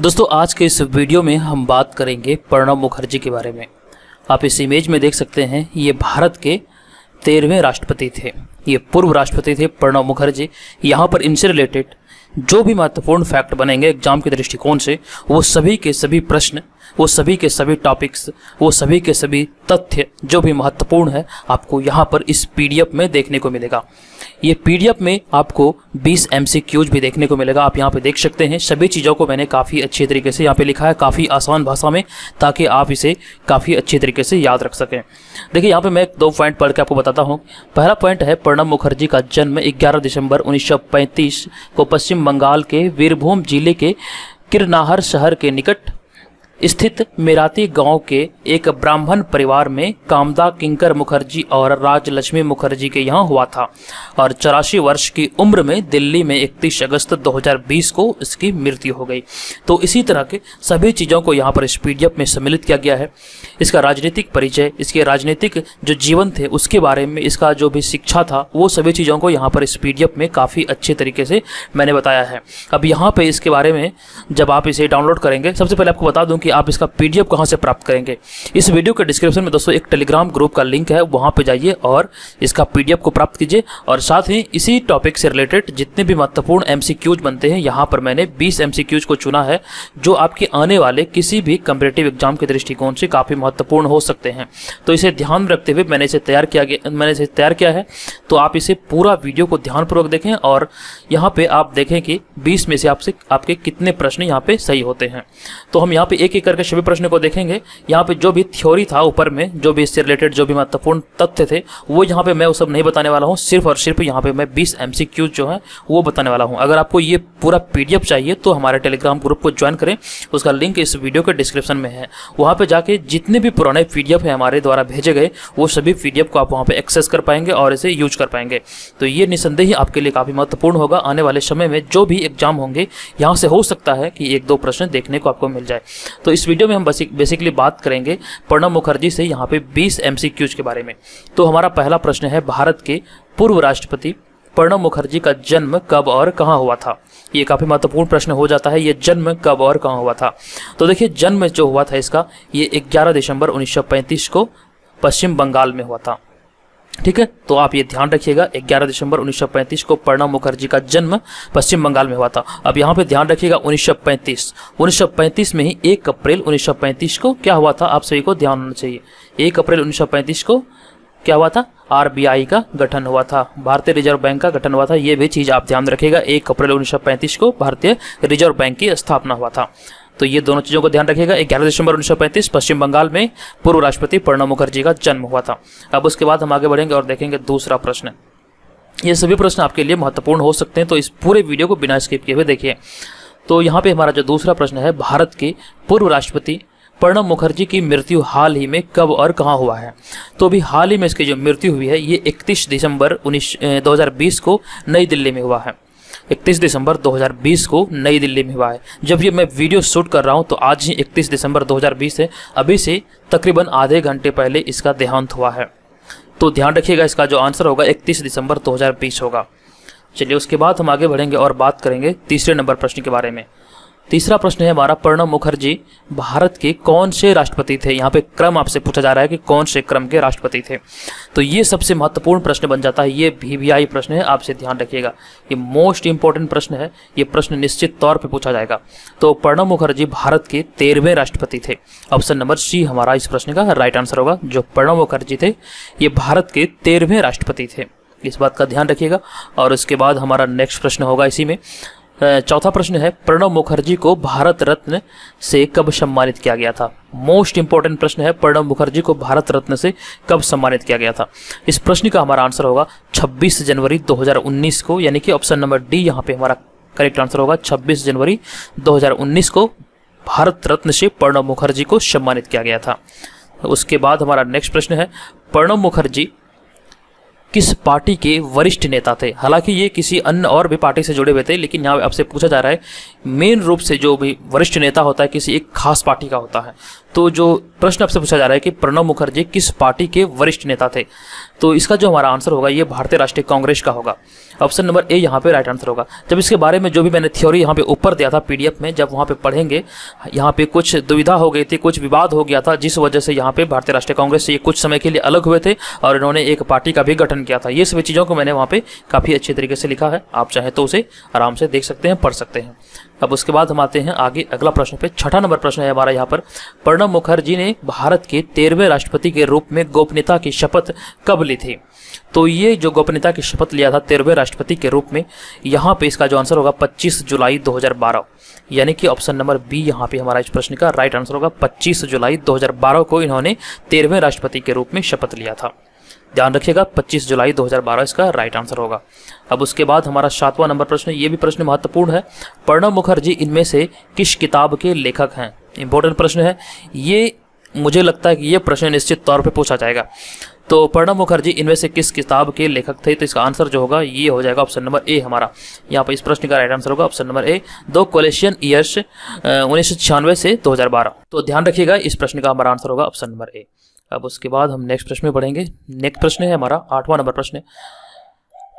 दोस्तों आज के इस वीडियो में हम बात करेंगे प्रणब मुखर्जी के बारे में आप इस इमेज में देख सकते हैं ये भारत के तेरहवें राष्ट्रपति थे ये पूर्व राष्ट्रपति थे प्रणब मुखर्जी यहाँ पर इनसे रिलेटेड जो भी महत्वपूर्ण फैक्ट बनेंगे एग्जाम के दृष्टिकोण से वो सभी के सभी प्रश्न वो सभी के सभी टॉपिक्स वो सभी के सभी तथ्य जो भी महत्वपूर्ण है आपको यहाँ पर इस पी में देखने को मिलेगा ये पीडीएफ में आपको 20 एमसीक्यूज भी देखने को मिलेगा आप यहाँ पे देख सकते हैं सभी चीज़ों को मैंने काफ़ी अच्छे तरीके से यहाँ पे लिखा है काफ़ी आसान भाषा में ताकि आप इसे काफ़ी अच्छे तरीके से याद रख सकें देखिए यहाँ पे मैं दो पॉइंट पढ़ के आपको बताता हूँ पहला पॉइंट है प्रणब मुखर्जी का जन्म ग्यारह दिसंबर उन्नीस को पश्चिम बंगाल के वीरभूम जिले के किरनाहर शहर के निकट स्थित मेराती गांव के एक ब्राह्मण परिवार में कामदा किंकर मुखर्जी और राजलक्ष्मी मुखर्जी के यहाँ हुआ था और चौरासी वर्ष की उम्र में दिल्ली में इकतीस अगस्त 2020 को इसकी मृत्यु हो गई तो इसी तरह के सभी चीज़ों को यहाँ पर इस में सम्मिलित किया गया है इसका राजनीतिक परिचय इसके राजनीतिक जो जीवन थे उसके बारे में इसका जो भी शिक्षा था वो सभी चीज़ों को यहाँ पर इस पीडीएफ में काफ़ी अच्छे तरीके से मैंने बताया है अब यहाँ पर इसके बारे में जब आप इसे डाउनलोड करेंगे सबसे पहले आपको बता दूँ कि आप इसका पी डी कहाँ से प्राप्त करेंगे इस वीडियो के डिस्क्रिप्शन में दोस्तों एक टेलीग्राम ग्रुप का लिंक है वहाँ पर जाइए और इसका पी को प्राप्त कीजिए और साथ ही इसी टॉपिक से रिलेटेड जितने भी महत्वपूर्ण एम बनते हैं यहाँ पर मैंने बीस एम को चुना है जो आपके आने वाले किसी भी कंपेरेटिव एग्जाम के दृष्टिकोण से काफ़ी महत्वपूर्ण हो सकते हैं तो इसे ध्यान रखते हुए मैंने इसे तैयार किया गया मैंने इसे तैयार किया है तो आप इसे पूरा वीडियो को ध्यानपूर्वक देखें और यहाँ पे आप देखें कि 20 में से आपसे आपके कितने प्रश्न यहाँ पे सही होते हैं तो हम यहाँ पे एक एक एक करके सभी प्रश्न को देखेंगे यहाँ पे जो भी थ्योरी था ऊपर में जो भी इससे रिलेटेड जो भी महत्वपूर्ण तथ्य थे वो यहाँ पे मैं वो सब नहीं बताने वाला हूँ सिर्फ और सिर्फ यहाँ पे मैं 20 एम जो है वो बताने वाला हूँ अगर आपको ये पूरा पी चाहिए तो हमारे टेलीग्राम ग्रुप को ज्वाइन करें उसका लिंक इस वीडियो के डिस्क्रिप्शन में है वहाँ पर जाके जितने भी पुराने पी डी हमारे द्वारा भेजे गए वो सभी पी को आप वहाँ पर एक्सेस कर पाएंगे और इसे यूज कर पाएंगे तो ये निसंदेह आपके लिए काफ़ी महत्वपूर्ण होगा आने वाले समय में जो भी एग्जाम होंगे यहाँ से हो सकता है कि एक दो प्रश्न देखने को आपको मिल जाए तो तो इस वीडियो में हम बेसिकली बात करेंगे प्रणब मुखर्जी से यहाँ पे 20 एम के बारे में तो हमारा पहला प्रश्न है भारत के पूर्व राष्ट्रपति प्रणब मुखर्जी का जन्म कब और कहाँ हुआ था ये काफ़ी महत्वपूर्ण प्रश्न हो जाता है ये जन्म कब और कहाँ हुआ था तो देखिए जन्म जो हुआ था इसका ये 11 दिसंबर 1935 को पश्चिम बंगाल में हुआ था ठीक है तो आप ये ध्यान रखिएगा 11 दिसंबर 1935 को प्रणब मुखर्जी का जन्म पश्चिम बंगाल में हुआ था अब यहाँ पे ध्यान रखिएगा 1935 1935 में ही 1 अप्रैल 1935 को क्या हुआ था आप सभी को ध्यान होना चाहिए 1 अप्रैल 1935 को क्या हुआ था आरबीआई का गठन हुआ था भारतीय रिजर्व बैंक का गठन हुआ था ये भी चीज़ आप ध्यान रखिएगा एक अप्रैल उन्नीस को भारतीय रिजर्व बैंक की स्थापना हुआ था तो ये दोनों चीज़ों को ध्यान रखिएगा ग्यारह दिसंबर उन्नीस पश्चिम बंगाल में पूर्व राष्ट्रपति प्रणब मुखर्जी का जन्म हुआ था अब उसके बाद हम आगे बढ़ेंगे और देखेंगे दूसरा प्रश्न ये सभी प्रश्न आपके लिए महत्वपूर्ण हो सकते हैं तो इस पूरे वीडियो को बिना स्किप किए हुए देखिए तो यहाँ पे हमारा जो दूसरा प्रश्न है भारत के पूर्व राष्ट्रपति प्रणब मुखर्जी की मृत्यु हाल ही में कब और कहाँ हुआ है तो अभी हाल ही में इसकी जो मृत्यु हुई है ये 31 दिसंबर उन्नीस दो को नई दिल्ली में हुआ है 31 दिसंबर 2020 को नई दिल्ली में हुआ है जब ये मैं वीडियो शूट कर रहा हूँ तो आज ही 31 दिसंबर 2020 है अभी से तकरीबन आधे घंटे पहले इसका देहांत हुआ है तो ध्यान रखिएगा इसका जो आंसर होगा 31 दिसंबर 2020 होगा चलिए उसके बाद हम आगे बढ़ेंगे और बात करेंगे तीसरे नंबर प्रश्न के बारे में तीसरा प्रश्न है हमारा प्रणब मुखर्जी भारत के कौन से राष्ट्रपति थे यहाँ पे क्रम आपसे पूछा जा रहा है कि कौन से क्रम के राष्ट्रपति थे तो ये सबसे महत्वपूर्ण प्रश्न बन जाता है ये भी वी आई प्रश्न है आपसे ध्यान रखिएगा ये मोस्ट इंपॉर्टेंट प्रश्न है ये प्रश्न निश्चित तौर पर पूछा जाएगा तो प्रणब मुखर्जी भारत के तेरहवें राष्ट्रपति थे ऑप्शन नंबर सी हमारा इस प्रश्न का राइट आंसर होगा जो प्रणब मुखर्जी थे ये भारत के तेरहवें राष्ट्रपति थे इस बात का ध्यान रखिएगा और उसके बाद हमारा नेक्स्ट प्रश्न होगा इसी में चौथा प्रश्न है प्रणब मुखर्जी को भारत रत्न से कब सम्मानित किया गया था मोस्ट इंपॉर्टेंट प्रश्न है प्रणब मुखर्जी को भारत रत्न से कब सम्मानित किया गया था इस प्रश्न का हमारा आंसर होगा 26 जनवरी 2019 को यानी कि ऑप्शन नंबर डी यहां पे हमारा करेक्ट आंसर होगा 26 जनवरी 2019 को भारत रत्न से प्रणब मुखर्जी को सम्मानित किया गया था उसके बाद हमारा नेक्स्ट प्रश्न है प्रणब मुखर्जी किस पार्टी के वरिष्ठ नेता थे हालांकि ये किसी अन्य और भी पार्टी से जुड़े हुए थे लेकिन यहाँ आपसे पूछा जा रहा है मेन रूप से जो भी वरिष्ठ नेता होता है किसी एक खास पार्टी का होता है तो जो प्रश्न आपसे पूछा जा रहा है कि प्रणब मुखर्जी किस पार्टी के वरिष्ठ नेता थे तो इसका जो हमारा आंसर होगा ये भारतीय राष्ट्रीय कांग्रेस का होगा ऑप्शन नंबर ए यहाँ पे राइट आंसर होगा जब इसके बारे में जो भी मैंने थ्योरी यहाँ पे ऊपर दिया था पीडीएफ में जब वहाँ पे पढ़ेंगे यहाँ पे कुछ दुविधा हो गई थी कुछ विवाद हो गया था जिस वजह से यहाँ पे भारतीय राष्ट्रीय कांग्रेस से ये कुछ समय के लिए अलग हुए थे और इन्होंने एक पार्टी का भी गठन किया था ये सभी चीज़ों को मैंने वहाँ पर काफ़ी अच्छे तरीके से लिखा है आप चाहें तो उसे आराम से देख सकते हैं पढ़ सकते हैं अब उसके बाद हम आते हैं आगे अगला प्रश्न पे छठा नंबर प्रश्न है हमारा यहाँ पर प्रणब मुखर्जी ने भारत के तेरहवें राष्ट्रपति के रूप में गोपनीयता की शपथ कब ली थी तो ये जो गोपनीयता की शपथ लिया था तेरहवें राष्ट्रपति के रूप में यहाँ पे इसका जो आंसर होगा 25 जुलाई 2012 यानी कि ऑप्शन नंबर बी यहाँ पे हमारा इस प्रश्न का राइट आंसर होगा 25 जुलाई 2012 को इन्होंने तेरहवें राष्ट्रपति के रूप में शपथ लिया था ध्यान रखिएगा 25 जुलाई 2012 इसका राइट आंसर होगा अब उसके बाद हमारा सातवां नंबर प्रश्न ये भी प्रश्न महत्वपूर्ण है प्रणब मुखर्जी इनमें से किस किताब के लेखक हैं इंपॉर्टेंट प्रश्न है ये मुझे लगता है कि ये प्रश्न निश्चित तौर पे पूछा जाएगा तो प्रणब मुखर्जी इनमें से किस किताब के लेखक थे तो इसका आंसर जो होगा ये हो जाएगा ऑप्शन नंबर ए हमारा यहाँ पर इस प्रश्न का राइट आंसर होगा ऑप्शन नंबर ए दो कोलेशियन ईयर्स उन्नीस से 2012 तो ध्यान रखिएगा इस प्रश्न का हमारा आंसर होगा ऑप्शन नंबर ए अब उसके बाद हम नेक्स्ट प्रश्न में पढ़ेंगे नेक्स्ट प्रश्न है हमारा आठवां नंबर प्रश्न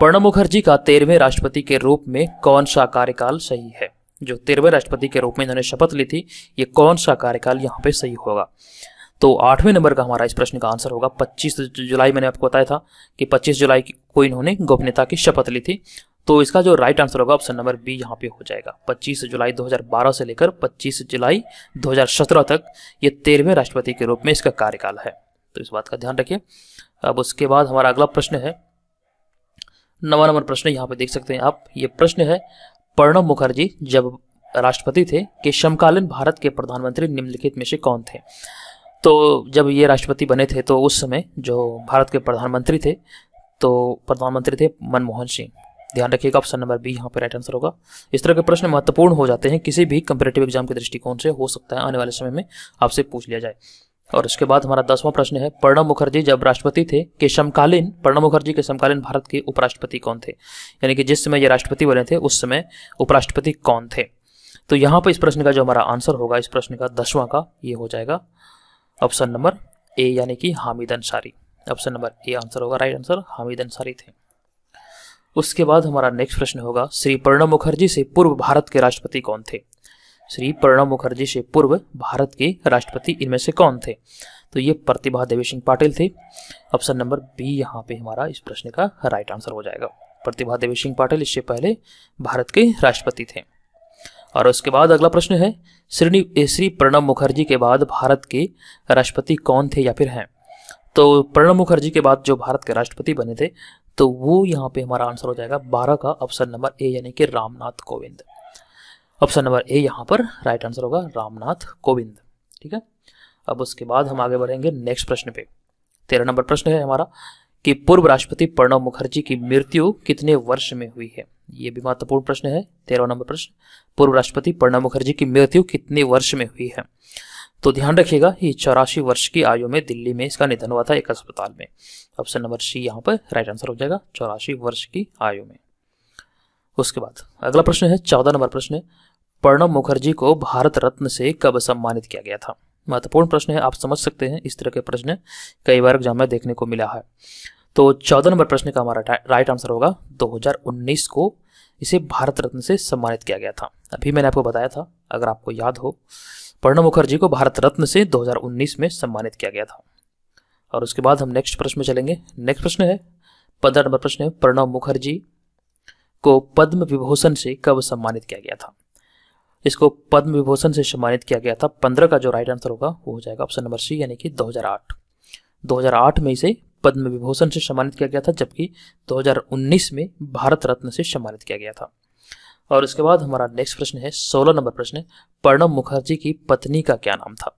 प्रणब मुखर्जी का तेरहवें राष्ट्रपति के रूप में कौन सा कार्यकाल सही है जो तेरहवें राष्ट्रपति के रूप में इन्होंने शपथ ली थी ये कौन सा कार्यकाल यहाँ पे सही होगा तो आठवें नंबर का हमारा इस प्रश्न का आंसर होगा 25 जुलाई मैंने आपको बताया था कि 25 जुलाई को इन्होंने गोपनीयता की शपथ ली थी तो इसका जो राइट आंसर होगा ऑप्शन नंबर बी यहाँ पे हो जाएगा 25 जुलाई 2012 से लेकर 25 जुलाई 2017 तक ये तेरहवें राष्ट्रपति के रूप में इसका कार्यकाल है तो इस बात का ध्यान रखिए अब उसके बाद हमारा अगला प्रश्न है नवा नंबर प्रश्न यहाँ पे देख सकते हैं आप ये प्रश्न है प्रणब मुखर्जी जब राष्ट्रपति थे कि समकालीन भारत के प्रधानमंत्री निम्नलिखित में से कौन थे तो जब ये राष्ट्रपति बने थे तो उस समय जो भारत के प्रधानमंत्री थे तो प्रधानमंत्री थे मनमोहन सिंह ध्यान रखिएगा ऑप्शन नंबर बी यहाँ पर राइट आंसर होगा इस तरह के प्रश्न महत्वपूर्ण हो जाते हैं किसी भी कंपेटेटिव एग्जाम के दृष्टिकोण से हो सकता है आने वाले समय में आपसे पूछ लिया जाए और इसके बाद हमारा दसवां प्रश्न है प्रणब मुखर्जी जब राष्ट्रपति थे के समकालीन प्रणब मुखर्जी के समकालीन भारत के उपराष्ट्रपति कौन थे यानी कि जिस समय ये राष्ट्रपति बने थे उस समय उपराष्ट्रपति कौन थे तो यहाँ पर इस प्रश्न का जो हमारा आंसर होगा इस प्रश्न का दसवां का ये हो जाएगा ऑप्शन नंबर ए यानी कि Hamid Ansari option number A answer होगा राइट आंसर हामिद अंसारी थे उसके बाद हमारा नेक्स्ट प्रश्न होगा श्री प्रणब मुखर्जी से पूर्व भारत के राष्ट्रपति कौन थे श्री प्रणब मुखर्जी से पूर्व भारत के राष्ट्रपति इनमें से कौन थे तो ये प्रतिभा देवी सिंह पाटिल थे ऑप्शन नंबर बी यहाँ पे हमारा इस प्रश्न का राइट आंसर हो जाएगा प्रतिभा देवी सिंह पाटिल इससे पहले भारत के राष्ट्रपति थे और उसके बाद अगला प्रश्न है श्री श्री प्रणब मुखर्जी के बाद भारत के राष्ट्रपति कौन थे या फिर हैं तो प्रणब मुखर्जी के बाद जो भारत के राष्ट्रपति बने थे तो वो यहाँ पे हमारा आंसर हो जाएगा बारह का ऑप्शन नंबर ए यानी कि Ramnath Kovind option number A यहाँ पर राइट आंसर होगा रामनाथ कोविंद ठीक है अब उसके बाद हम आगे बढ़ेंगे नेक्स्ट प्रश्न पे तेरह नंबर प्रश्न है हमारा कि पूर्व राष्ट्रपति प्रणब मुखर्जी की मृत्यु कितने वर्ष में हुई है ये भी महत्वपूर्ण प्रश्न है तेरह नंबर प्रश्न पूर्व राष्ट्रपति प्रणब मुखर्जी की मृत्यु कितने वर्ष में हुई है तो ध्यान रखिएगा ये चौरासी वर्ष की आयु में दिल्ली में इसका निधन हुआ था एक अस्पताल में ऑप्शन नंबर सी यहाँ पर राइट आंसर हो जाएगा चौरासी वर्ष की आयु में उसके बाद अगला प्रश्न है चौदह नंबर प्रश्न है प्रणब मुखर्जी को भारत रत्न से कब सम्मानित किया गया था महत्वपूर्ण प्रश्न है आप समझ सकते हैं इस तरह के प्रश्न कई बार एग्जाम में देखने को मिला है तो चौदह नंबर प्रश्न का हमारा राइट आंसर होगा 2019 को इसे भारत रत्न से सम्मानित किया गया था अभी मैंने आपको बताया था अगर आपको याद हो प्रणब मुखर्जी को भारत रत्न से 2019 में सम्मानित किया गया था और उसके बाद हम नेक्स्ट प्रश्न में चलेंगे नेक्स्ट प्रश्न है पंद्रह नंबर प्रश्न है प्रणब मुखर्जी को पद्म विभूषण से कब सम्मानित किया गया था इसको पद्म विभूषण से सम्मानित किया गया था पंद्रह का जो राइट आंसर होगा वो हो जाएगा ऑप्शन नंबर सी यानी कि 2008 2008 में इसे पद्म विभूषण से सम्मानित किया गया था जबकि 2019 में भारत रत्न से सम्मानित किया गया था और उसके बाद हमारा नेक्स्ट प्रश्न है सोलह नंबर प्रश्न प्रणब मुखर्जी की पत्नी का क्या नाम था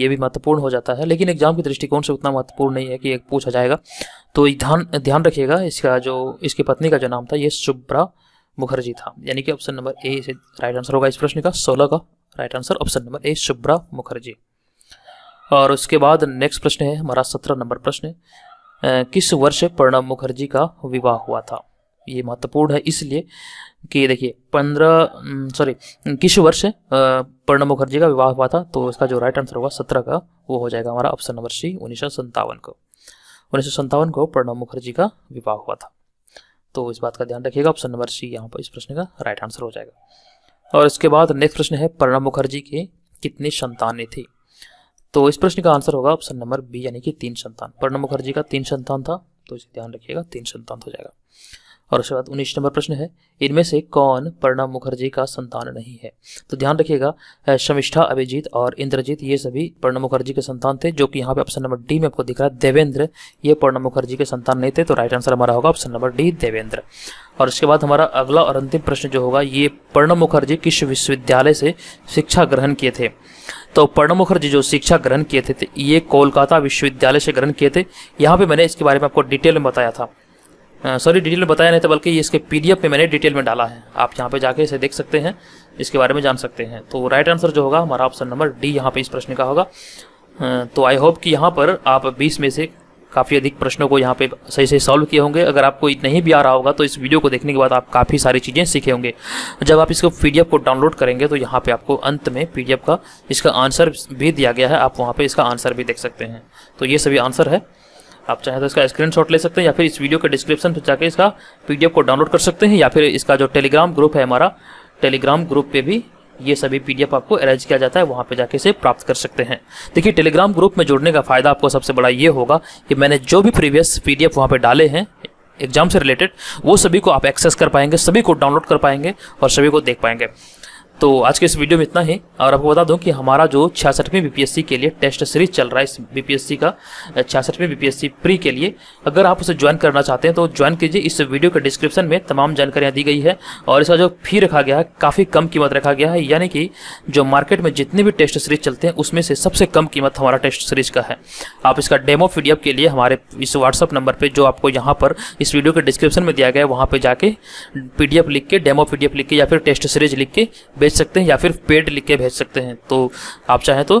ये भी महत्वपूर्ण हो जाता है लेकिन एग्जाम के दृष्टिकोण से उतना महत्वपूर्ण नहीं है कि एक पूछा जाएगा तो ध्यान ध्यान रखिएगा इसका जो इसकी पत्नी का जो नाम था ये सुब्रा मुखर्जी था यानी कि ऑप्शन नंबर ए से राइट आंसर होगा इस प्रश्न का सोलह का right answer option number A Subra Mukherjee और उसके बाद नेक्स्ट प्रश्न है हमारा सत्रह नंबर प्रश्न किस वर्ष प्रणब मुखर्जी का विवाह हुआ था ये महत्वपूर्ण है इसलिए कि देखिए पंद्रह सॉरी किस वर्ष प्रणब मुखर्जी का विवाह हुआ था तो इसका जो राइट आंसर होगा सत्रह का वो हो जाएगा हमारा ऑप्शन नंबर सी उन्नीस सौ को उन्नीस सौ को प्रणब मुखर्जी का विवाह हुआ था तो इस बात का ध्यान रखिएगा ऑप्शन नंबर सी यहाँ पर इस प्रश्न का राइट आंसर हो जाएगा और इसके बाद नेक्स्ट प्रश्न है प्रणब मुखर्जी के कितनी संतानें थी तो इस प्रश्न का आंसर होगा ऑप्शन नंबर बी यानी कि तीन संतान प्रणब मुखर्जी का तीन संतान था तो इसे ध्यान रखिएगा तीन संतान हो जाएगा और उसके बाद उन्नीस नंबर प्रश्न है इनमें से कौन प्रणब मुखर्जी का संतान नहीं है तो ध्यान रखिएगा शमिष्ठा अभिजीत और इंद्रजीत ये सभी प्रणब मुखर्जी के संतान थे जो कि यहाँ पे ऑप्शन नंबर डी में आपको दिख रहा है देवेंद्र ये प्रणब मुखर्जी के संतान नहीं थे तो राइट आंसर हमारा होगा ऑप्शन नंबर डी देवेंद्र और उसके बाद हमारा अगला और अंतिम प्रश्न जो होगा ये प्रणब मुखर्जी किस विश्वविद्यालय से शिक्षा ग्रहण किए थे तो प्रणब मुखर्जी जो शिक्षा ग्रहण किए थे ये कोलकाता विश्वविद्यालय से ग्रहण किए थे यहाँ पे मैंने इसके बारे में आपको डिटेल में बताया था सॉरी हाँ, डिटेल में बताया नहीं था बल्कि इसके पीडीएफ पे मैंने डिटेल में डाला है आप यहाँ पे जाके इसे देख सकते हैं इसके बारे में जान सकते हैं तो राइट आंसर जो होगा हमारा ऑप्शन नंबर डी यहाँ पे इस प्रश्न का होगा हाँ, तो आई होप कि यहाँ पर आप बीस में से काफ़ी अधिक प्रश्नों को यहाँ पे सही से सॉल्व किए होंगे अगर आपको नहीं भी आ रहा होगा तो इस वीडियो को देखने के बाद आप काफ़ी सारी चीज़ें सीखे होंगे जब आप इसको पी को डाउनलोड करेंगे तो यहाँ पे आपको अंत में पी का इसका आंसर भी दिया गया है आप वहाँ पे इसका आंसर भी देख सकते हैं तो ये सभी आंसर है आप चाहें तो इसका स्क्रीन ले सकते हैं या फिर इस वीडियो के डिस्क्रिप्शन पर जाकर इसका पी को डाउनलोड कर सकते हैं या फिर इसका जो टेलीग्राम ग्रुप है हमारा टेलीग्राम ग्रुप पे भी ये सभी पीडीएफ आपको अरेंज किया जाता है वहाँ पे जाके इसे प्राप्त कर सकते हैं देखिए टेलीग्राम ग्रुप में जुड़ने का फ़ायदा आपको सबसे बड़ा ये होगा कि मैंने जो भी प्रीवियस पीडीएफ वहाँ पे डाले हैं एग्जाम से रिलेटेड वो सभी को आप एक्सेस कर पाएंगे सभी को डाउनलोड कर पाएंगे और सभी को देख पाएंगे तो आज के इस वीडियो में इतना ही और आपको बता दूं कि हमारा जो छियासठवीं बीपीएससी के लिए टेस्ट सीरीज चल रहा है इस बीपीएससी का छियासठवीं बीपीएससी प्री के लिए अगर आप उसे ज्वाइन करना चाहते हैं तो ज्वाइन कीजिए इस वीडियो के डिस्क्रिप्शन में तमाम जानकारियां दी गई है और इसका जो फी रखा गया है काफ़ी कम कीमत रखा गया है यानी कि जो मार्केट में जितने भी टेस्ट सीरीज चलते हैं उसमें से सबसे कम कीमत हमारा टेस्ट सीरीज का है आप इसका डेमो पी के लिए हमारे इस व्हाट्सअप नंबर पर जो आपको यहाँ पर इस वीडियो के डिस्क्रिप्शन में दिया गया है वहाँ पर जाके पी लिख के डेमो पी लिख के या फिर टेस्ट सीरीज लिख के भेज सकते हैं या फिर पेड लिख के भेज सकते हैं तो आप चाहें तो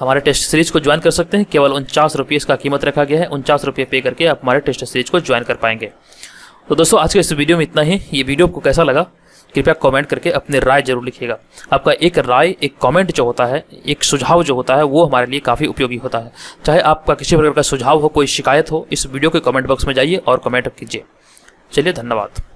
हमारे टेस्ट सीरीज को ज्वाइन कर सकते हैं केवल उनचास रुपये इसका कीमत रखा गया है उनचास रुपये पे करके आप हमारे टेस्ट सीरीज को ज्वाइन कर पाएंगे तो दोस्तों आज के इस वीडियो में इतना ही ये वीडियो आपको कैसा लगा कृपया कमेंट करके अपने राय जरूर लिखिएगा आपका एक राय एक कमेंट जो होता है एक सुझाव जो होता है वो हमारे लिए काफ़ी उपयोगी होता है चाहे आपका किसी प्रकार का सुझाव हो कोई शिकायत हो इस वीडियो के कमेंट बॉक्स में जाइए और कमेंट कीजिए चलिए धन्यवाद